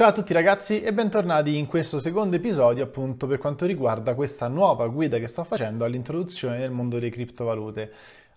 Ciao a tutti ragazzi e bentornati in questo secondo episodio appunto per quanto riguarda questa nuova guida che sto facendo all'introduzione nel mondo delle criptovalute.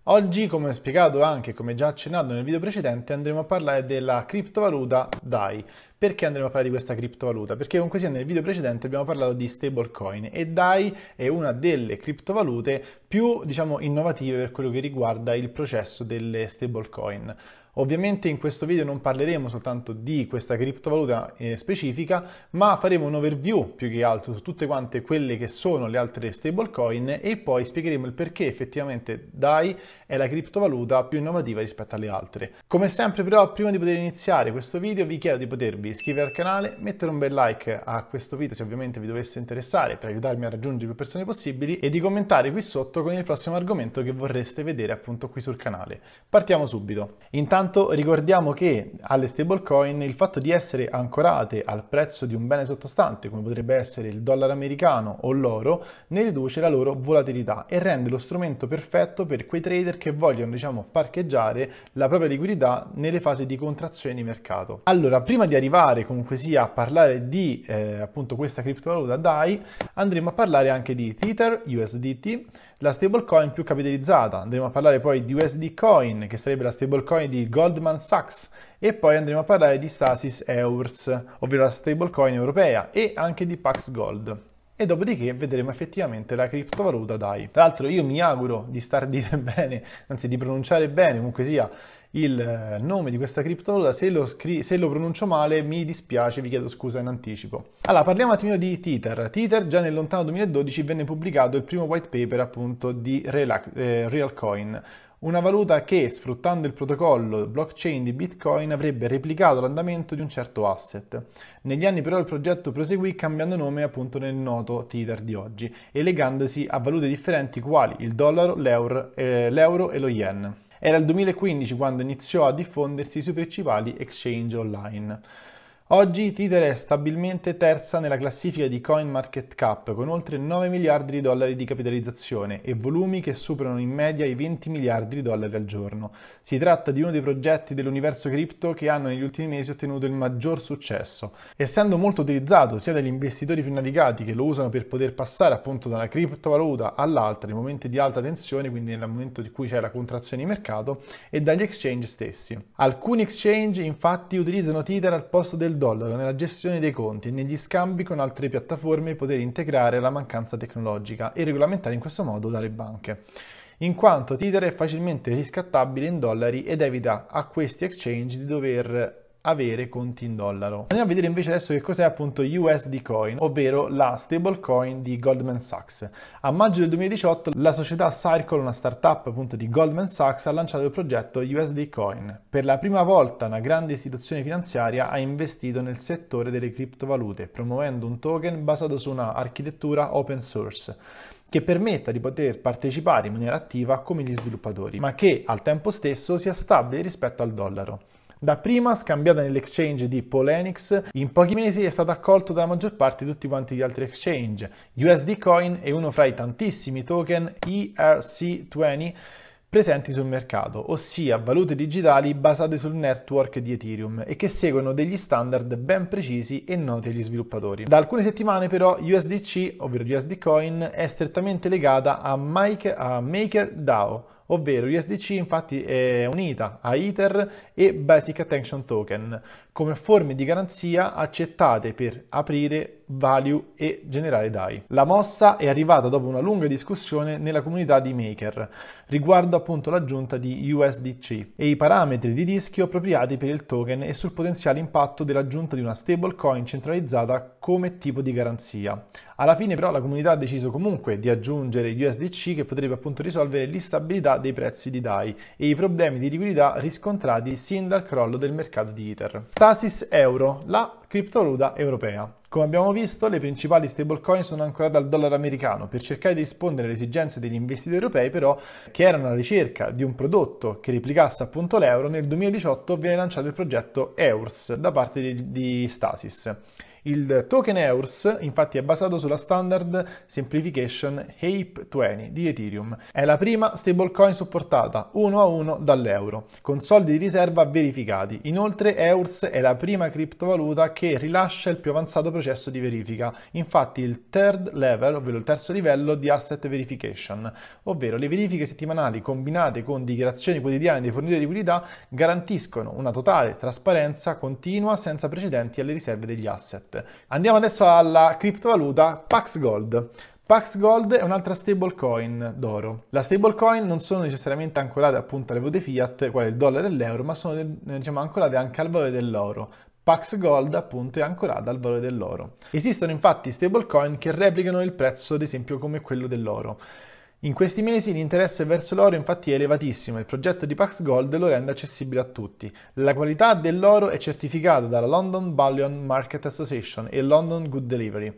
Oggi, come ho spiegato anche, come già accennato nel video precedente, andremo a parlare della criptovaluta DAI. Perché andremo a parlare di questa criptovaluta? Perché comunque sia nel video precedente abbiamo parlato di stablecoin e DAI è una delle criptovalute più, diciamo, innovative per quello che riguarda il processo delle stablecoin. Ovviamente in questo video non parleremo soltanto di questa criptovaluta eh, specifica, ma faremo un overview più che altro su tutte quante quelle che sono le altre stablecoin e poi spiegheremo il perché effettivamente DAI è la criptovaluta più innovativa rispetto alle altre. Come sempre però prima di poter iniziare questo video vi chiedo di potervi iscrivere al canale, mettere un bel like a questo video se ovviamente vi dovesse interessare per aiutarmi a raggiungere più persone possibili e di commentare qui sotto con il prossimo argomento che vorreste vedere appunto qui sul canale. Partiamo subito. Intanto Intanto ricordiamo che alle stablecoin il fatto di essere ancorate al prezzo di un bene sottostante, come potrebbe essere il dollaro americano o l'oro, ne riduce la loro volatilità e rende lo strumento perfetto per quei trader che vogliono diciamo, parcheggiare la propria liquidità nelle fasi di contrazione di mercato. Allora, prima di arrivare comunque sia a parlare di eh, appunto questa criptovaluta DAI, andremo a parlare anche di Tether, USDT, la stablecoin più capitalizzata. Andremo a parlare poi di USD Coin, che sarebbe la stablecoin di Goldman Sachs, e poi andremo a parlare di Stasis Eures, ovvero la stablecoin europea, e anche di Pax Gold e dopodiché vedremo effettivamente la criptovaluta DAI. Tra l'altro io mi auguro di star dire bene, anzi di pronunciare bene, comunque sia, il eh, nome di questa criptovaluta, se lo, scri- se lo pronuncio male mi dispiace, vi chiedo scusa in anticipo. Allora, parliamo un attimino di Tether. Tether già nel lontano 2012 venne pubblicato il primo white paper appunto di Rela- eh, Realcoin, una valuta che, sfruttando il protocollo blockchain di Bitcoin, avrebbe replicato l'andamento di un certo asset. Negli anni però il progetto proseguì cambiando nome appunto nel noto Tether di oggi e legandosi a valute differenti quali il dollaro, l'euro, eh, l'euro e lo yen. Era il 2015 quando iniziò a diffondersi sui principali exchange online. Oggi Tether è stabilmente terza nella classifica di CoinMarketCap con oltre 9 miliardi di dollari di capitalizzazione e volumi che superano in media i 20 miliardi di dollari al giorno. Si tratta di uno dei progetti dell'universo cripto che hanno negli ultimi mesi ottenuto il maggior successo, essendo molto utilizzato sia dagli investitori più navigati che lo usano per poter passare appunto da una criptovaluta all'altra nei momenti di alta tensione, quindi nel momento in cui c'è la contrazione di mercato, e dagli exchange stessi. Alcuni exchange infatti utilizzano Tether al posto del del dollaro nella gestione dei conti e negli scambi con altre piattaforme e poter integrare la mancanza tecnologica e regolamentare in questo modo dalle banche, in quanto Tether è facilmente riscattabile in dollari ed evita a questi exchange di dover avere conti in dollaro. Andiamo a vedere invece adesso che cos'è appunto USD Coin, ovvero la stablecoin di Goldman Sachs. A maggio del 2018 la società Circle, una startup appunto di Goldman Sachs, ha lanciato il progetto USD Coin. Per la prima volta una grande istituzione finanziaria ha investito nel settore delle criptovalute, promuovendo un token basato su una architettura open source che permetta di poter partecipare in maniera attiva come gli sviluppatori, ma che al tempo stesso sia stabile rispetto al dollaro. Dapprima, scambiata nell'exchange di Polenix, in pochi mesi è stato accolto dalla maggior parte di tutti quanti gli altri exchange. USD Coin è uno fra i tantissimi token ERC20 presenti sul mercato, ossia valute digitali basate sul network di Ethereum e che seguono degli standard ben precisi e noti agli sviluppatori. Da alcune settimane però USDC, ovvero USD Coin, è strettamente legata a, Mike, a MakerDAO, ovvero USDC infatti è unita a Ether e Basic Attention Token come forme di garanzia accettate per aprire value e generare DAI. La mossa è arrivata dopo una lunga discussione nella comunità di Maker riguardo appunto l'aggiunta di USDC e i parametri di rischio appropriati per il token e sul potenziale impatto dell'aggiunta di una stablecoin centralizzata come tipo di garanzia. Alla fine però la comunità ha deciso comunque di aggiungere USDC che potrebbe appunto risolvere l'instabilità dei prezzi di DAI e i problemi di liquidità riscontrati sin dal crollo del mercato di Ether. Stasis Euro, la criptovaluta europea. Come abbiamo visto, le principali stablecoin sono ancora dal dollaro americano. Per cercare di rispondere alle esigenze degli investitori europei, però, che erano alla ricerca di un prodotto che replicasse appunto l'euro, nel 2018 viene lanciato il progetto EURS da parte di, di Stasis. Il token EURS infatti è basato sulla standard Simplification HAPE20 di Ethereum. È la prima stablecoin supportata uno a uno dall'euro, con soldi di riserva verificati. Inoltre EURS è la prima criptovaluta che rilascia il più avanzato processo di verifica, infatti il third level, ovvero il terzo livello di asset verification, ovvero le verifiche settimanali combinate con dichiarazioni quotidiane dei fornitori di liquidità garantiscono una totale trasparenza continua senza precedenti alle riserve degli asset forte. Andiamo adesso alla criptovaluta Pax Gold. Pax Gold è un'altra stablecoin d'oro. La stablecoin non sono necessariamente ancorate appunto alle valute fiat, quale il dollaro e l'euro, ma sono eh, diciamo, ancorate anche al valore dell'oro. Pax Gold appunto è ancorata al valore dell'oro. Esistono infatti stablecoin che replicano il prezzo ad esempio come quello dell'oro. In questi mesi l'interesse verso l'oro infatti è elevatissimo e il progetto di Pax Gold lo rende accessibile a tutti. La qualità dell'oro è certificata dalla London Bullion Market Association e London Good Delivery.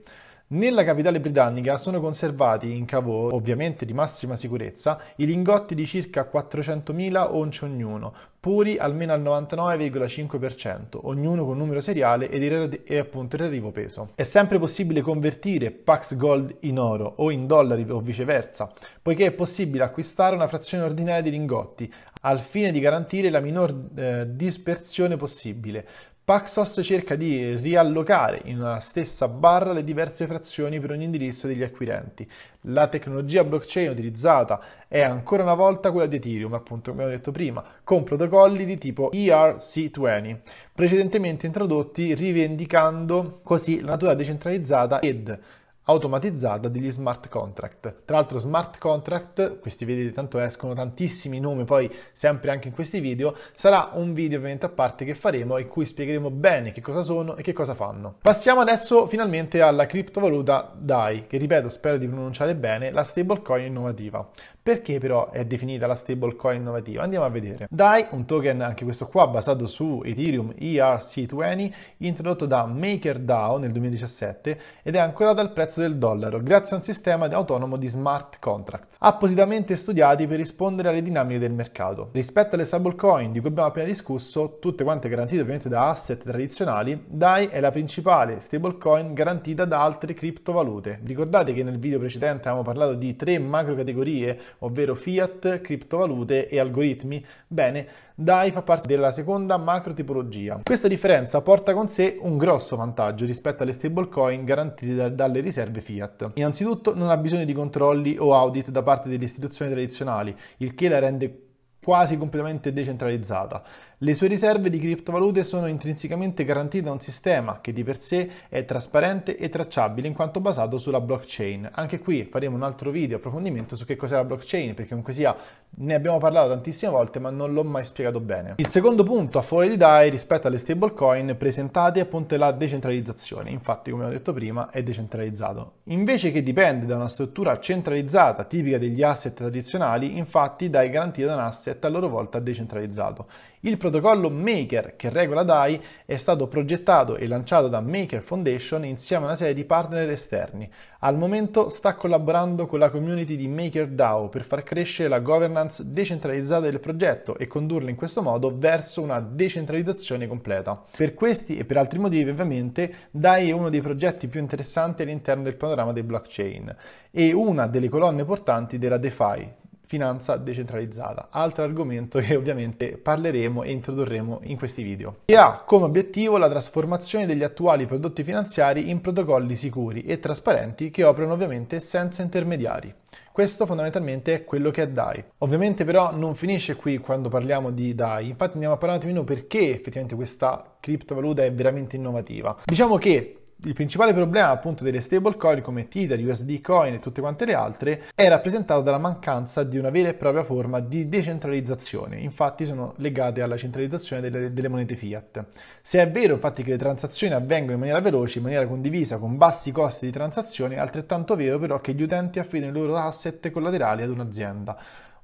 Nella capitale britannica sono conservati in cavò, ovviamente di massima sicurezza, i lingotti di circa 400.000 once ognuno, puri almeno al 99,5%, ognuno con numero seriale ed e appunto il relativo peso. È sempre possibile convertire Pax Gold in oro o in dollari o viceversa, poiché è possibile acquistare una frazione ordinaria di lingotti al fine di garantire la minor eh, dispersione possibile, Paxos cerca di riallocare in una stessa barra le diverse frazioni per ogni indirizzo degli acquirenti. La tecnologia blockchain utilizzata è ancora una volta quella di Ethereum, appunto come ho detto prima, con protocolli di tipo ERC20, precedentemente introdotti rivendicando così la natura decentralizzata ed automatizzata degli smart contract. Tra l'altro smart contract, questi vedete tanto escono tantissimi nomi poi sempre anche in questi video, sarà un video ovviamente a parte che faremo in cui spiegheremo bene che cosa sono e che cosa fanno. Passiamo adesso finalmente alla criptovaluta DAI, che ripeto spero di pronunciare bene, la stablecoin innovativa. Perché però è definita la stablecoin innovativa? Andiamo a vedere. DAI, un token anche questo qua basato su Ethereum ERC20, introdotto da MakerDAO nel 2017 ed è ancorato al prezzo prezzo del dollaro grazie a un sistema autonomo di smart contracts, appositamente studiati per rispondere alle dinamiche del mercato. Rispetto alle stablecoin di cui abbiamo appena discusso, tutte quante garantite ovviamente da asset tradizionali, DAI è la principale stablecoin garantita da altre criptovalute. Ricordate che nel video precedente avevamo parlato di tre macro categorie, ovvero fiat, criptovalute e algoritmi? Bene, DAI fa parte della seconda macro tipologia. Questa differenza porta con sé un grosso vantaggio rispetto alle stablecoin garantite da, dalle riserve fiat. Innanzitutto non ha bisogno di controlli o audit da parte delle istituzioni tradizionali, il che la rende quasi completamente decentralizzata. Le sue riserve di criptovalute sono intrinsecamente garantite da un sistema che di per sé è trasparente e tracciabile in quanto basato sulla blockchain. Anche qui faremo un altro video approfondimento su che cos'è la blockchain, perché comunque sia ne abbiamo parlato tantissime volte ma non l'ho mai spiegato bene. Il secondo punto a favore di DAI rispetto alle stablecoin presentate appunto è la decentralizzazione. Infatti, come ho detto prima, è decentralizzato. Invece che dipende da una struttura centralizzata tipica degli asset tradizionali, infatti DAI è garantita da un asset a loro volta decentralizzato. Il protocollo Maker che regola DAI è stato progettato e lanciato da Maker Foundation insieme a una serie di partner esterni. Al momento sta collaborando con la community di MakerDAO per far crescere la governance decentralizzata del progetto e condurla in questo modo verso una decentralizzazione completa. Per questi e per altri motivi ovviamente DAI è uno dei progetti più interessanti all'interno del panorama dei blockchain e una delle colonne portanti della DeFi, finanza decentralizzata, altro argomento che ovviamente parleremo e introdurremo in questi video, che ha come obiettivo la trasformazione degli attuali prodotti finanziari in protocolli sicuri e trasparenti che operano ovviamente senza intermediari. Questo fondamentalmente è quello che è DAI. Ovviamente però non finisce qui quando parliamo di DAI, infatti andiamo a parlare un attimino perché effettivamente questa criptovaluta è veramente innovativa. Diciamo che il principale problema appunto delle stablecoin come Tether, USD Coin e tutte quante le altre è rappresentato dalla mancanza di una vera e propria forma di decentralizzazione, infatti sono legate alla centralizzazione delle, delle monete fiat. Se è vero infatti che le transazioni avvengono in maniera veloce, in maniera condivisa, con bassi costi di transazione, è altrettanto vero però che gli utenti affidano i loro asset collaterali ad un'azienda,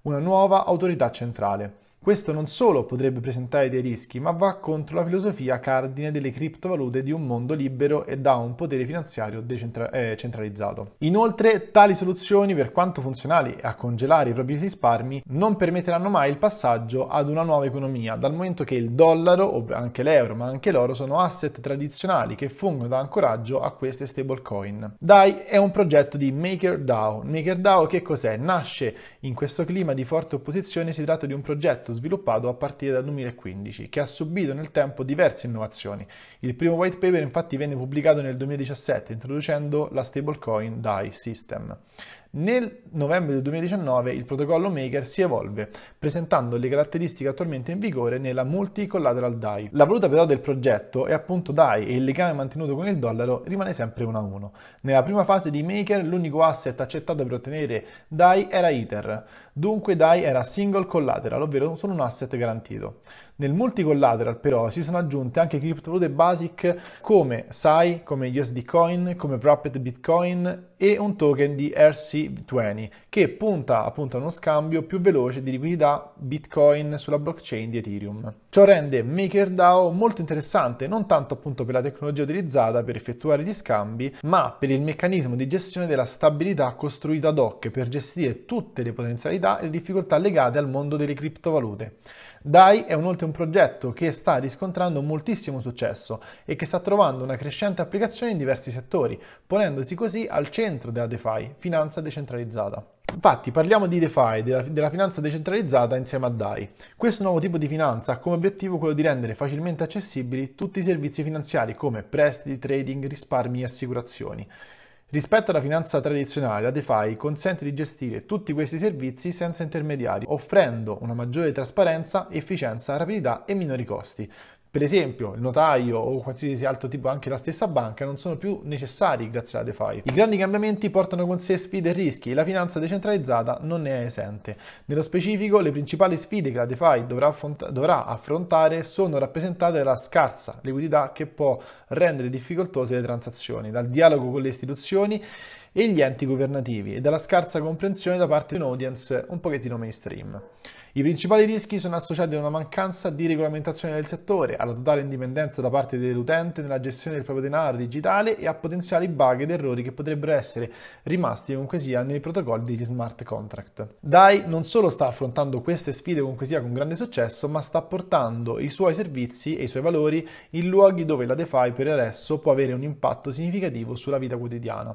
una nuova autorità centrale. Questo non solo potrebbe presentare dei rischi, ma va contro la filosofia cardine delle criptovalute di un mondo libero e da un potere finanziario decentra- eh, centralizzato. Inoltre, tali soluzioni, per quanto funzionali a congelare i propri risparmi, non permetteranno mai il passaggio ad una nuova economia, dal momento che il dollaro, o anche l'euro, ma anche l'oro, sono asset tradizionali che fungono da ancoraggio a queste stablecoin. DAI è un progetto di MakerDAO. MakerDAO che cos'è? Nasce in questo clima di forte opposizione, si tratta di un progetto progetto sviluppato a partire dal 2015, che ha subito nel tempo diverse innovazioni. Il primo white paper infatti venne pubblicato nel 2017, introducendo la stablecoin DAI System. Nel novembre del 2019 il protocollo Maker si evolve, presentando le caratteristiche attualmente in vigore nella multi-collateral DAI. La valuta però del progetto è appunto DAI e il legame mantenuto con il dollaro rimane sempre 1 a 1. Nella prima fase di Maker l'unico asset accettato per ottenere DAI era ITER, dunque DAI era single collateral, ovvero solo un asset garantito. Nel multicollateral però si sono aggiunte anche criptovalute basic come SAI, come USD Coin, come Wrapped Bitcoin e un token di RC20 che punta appunto a uno scambio più veloce di liquidità Bitcoin sulla blockchain di Ethereum. Ciò rende MakerDAO molto interessante non tanto appunto per la tecnologia utilizzata per effettuare gli scambi, ma per il meccanismo di gestione della stabilità costruita ad hoc per gestire tutte le potenzialità e le difficoltà legate al mondo delle criptovalute. DAI è inoltre un progetto che sta riscontrando moltissimo successo e che sta trovando una crescente applicazione in diversi settori, ponendosi così al centro della DeFi, finanza decentralizzata. Infatti parliamo di DeFi, della, della, finanza decentralizzata insieme a DAI. Questo nuovo tipo di finanza ha come obiettivo quello di rendere facilmente accessibili tutti i servizi finanziari come prestiti, trading, risparmi e assicurazioni. Rispetto alla finanza tradizionale, la DeFi consente di gestire tutti questi servizi senza intermediari, offrendo una maggiore trasparenza, efficienza, rapidità e minori costi. Per esempio, il notaio o qualsiasi altro tipo, anche la stessa banca, non sono più necessari grazie alla DeFi. I grandi cambiamenti portano con sé sfide e rischi e la finanza decentralizzata non ne è esente. Nello specifico, le principali sfide che la DeFi dovrà, dovrà affrontare sono rappresentate dalla scarsa liquidità che può rendere difficoltose le transazioni, dal dialogo con le istituzioni e gli enti governativi e dalla scarsa comprensione da parte di un audience un pochettino mainstream. I principali rischi sono associati a una mancanza di regolamentazione del settore, alla totale indipendenza da parte dell'utente nella gestione del proprio denaro digitale e a potenziali bug ed errori che potrebbero essere rimasti comunque sia nei protocolli degli smart contract. DAI non solo sta affrontando queste sfide comunque sia con grande successo, ma sta portando i suoi servizi e i suoi valori in luoghi dove la DeFi per adesso può avere un impatto significativo sulla vita quotidiana.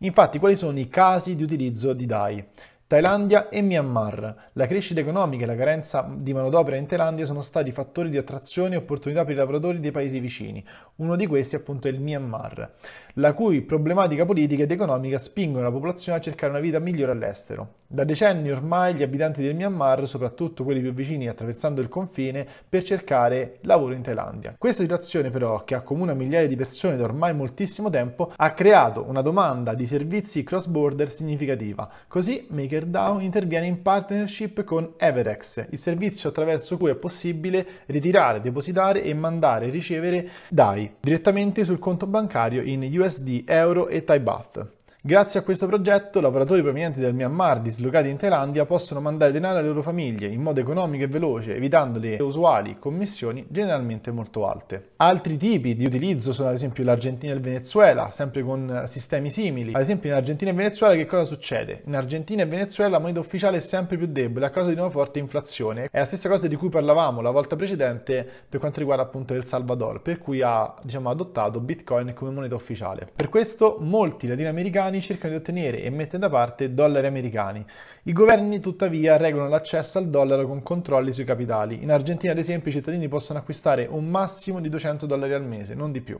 Infatti, quali sono i casi di utilizzo di DAI? Thailandia e Myanmar. La crescita economica e la carenza di manodopera in Thailandia sono stati fattori di attrazione e opportunità per i lavoratori dei paesi vicini. Uno di questi appunto è il Myanmar, la cui problematica politica ed economica spingono la popolazione a cercare una vita migliore all'estero. Da decenni ormai gli abitanti del Myanmar, soprattutto quelli più vicini attraversando il confine, per cercare lavoro in Thailandia. Questa situazione però, che accomuna migliaia di persone da ormai moltissimo tempo, ha creato una domanda di servizi cross border significativa. Così Maker MakerDAO interviene in partnership con Everex, il servizio attraverso cui è possibile ritirare, depositare e mandare e ricevere DAI direttamente sul conto bancario in USD, euro e Thai baht. Grazie a questo progetto, lavoratori provenienti dal Myanmar dislocati in Thailandia possono mandare denaro alle loro famiglie in modo economico e veloce, evitando le usuali commissioni generalmente molto alte. Altri tipi di utilizzo sono ad esempio l'Argentina e il Venezuela, sempre con eh, sistemi simili. Ad esempio in Argentina e Venezuela che cosa succede? In Argentina e Venezuela la moneta ufficiale è sempre più debole a causa di una forte inflazione. È la stessa cosa di cui parlavamo la volta precedente per quanto riguarda appunto El Salvador, per cui ha diciamo, adottato Bitcoin come moneta ufficiale. Per questo molti latinoamericani governi cercano di ottenere e mettere da parte dollari americani. I governi tuttavia regolano l'accesso al dollaro con controlli sui capitali. In Argentina ad esempio i cittadini possono acquistare un massimo di 200 dollari al mese, non di più.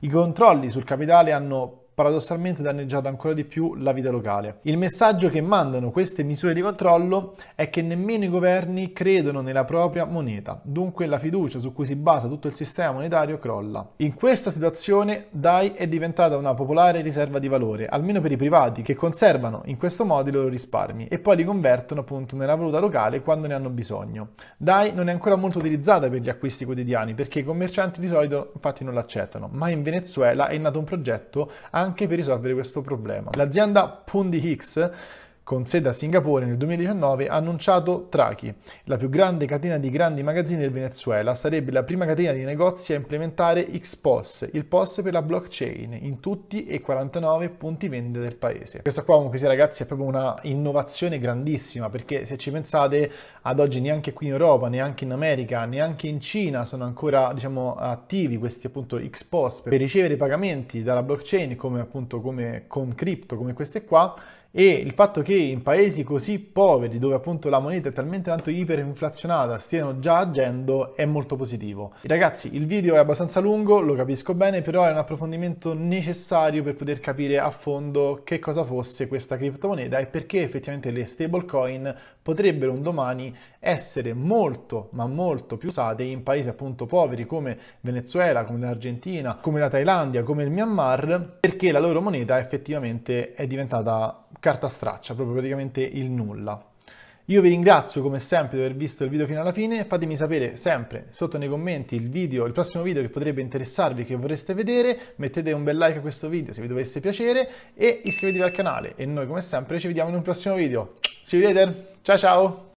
I controlli sul capitale hanno paradossalmente danneggiato ancora di più la vita locale. Il messaggio che mandano queste misure di controllo è che nemmeno i governi credono nella propria moneta, dunque la fiducia su cui si basa tutto il sistema monetario crolla. In questa situazione DAI è diventata una popolare riserva di valore, almeno per i privati, che conservano in questo modo i loro risparmi e poi li convertono appunto nella valuta locale quando ne hanno bisogno. DAI non è ancora molto utilizzata per gli acquisti quotidiani perché i commercianti di solito infatti non l'accettano, ma in Venezuela è nato un progetto anche anche per risolvere questo problema. L'azienda Pundi Hicks con sede a Singapore nel 2019, ha annunciato Trachi, la più grande catena di grandi magazzini del Venezuela. Sarebbe la prima catena di negozi a implementare XPOS, il POS per la blockchain, in tutti e 49 punti vendita del paese. Questa qua comunque sia ragazzi è proprio una innovazione grandissima, perché se ci pensate ad oggi neanche qui in Europa, neanche in America, neanche in Cina sono ancora diciamo, attivi questi appunto XPOS per ricevere pagamenti dalla blockchain come appunto come con cripto come queste qua e il fatto che in paesi così poveri, dove appunto la moneta è talmente tanto iperinflazionata, stiano già agendo, è molto positivo. Ragazzi, il video è abbastanza lungo, lo capisco bene, però è un approfondimento necessario per poter capire a fondo che cosa fosse questa criptomoneta e perché effettivamente le stablecoin potrebbero un domani essere molto, ma molto più usate in paesi appunto poveri come Venezuela, come l'Argentina, come la Thailandia, come il Myanmar, perché la loro moneta effettivamente è diventata carta straccia, proprio praticamente il nulla. Io vi ringrazio come sempre di aver visto il video fino alla fine, fatemi sapere sempre sotto nei commenti il video, il prossimo video che potrebbe interessarvi, che vorreste vedere, mettete un bel like a questo video se vi dovesse piacere e iscrivetevi al canale e noi come sempre ci vediamo in un prossimo video. See you later, ciao ciao!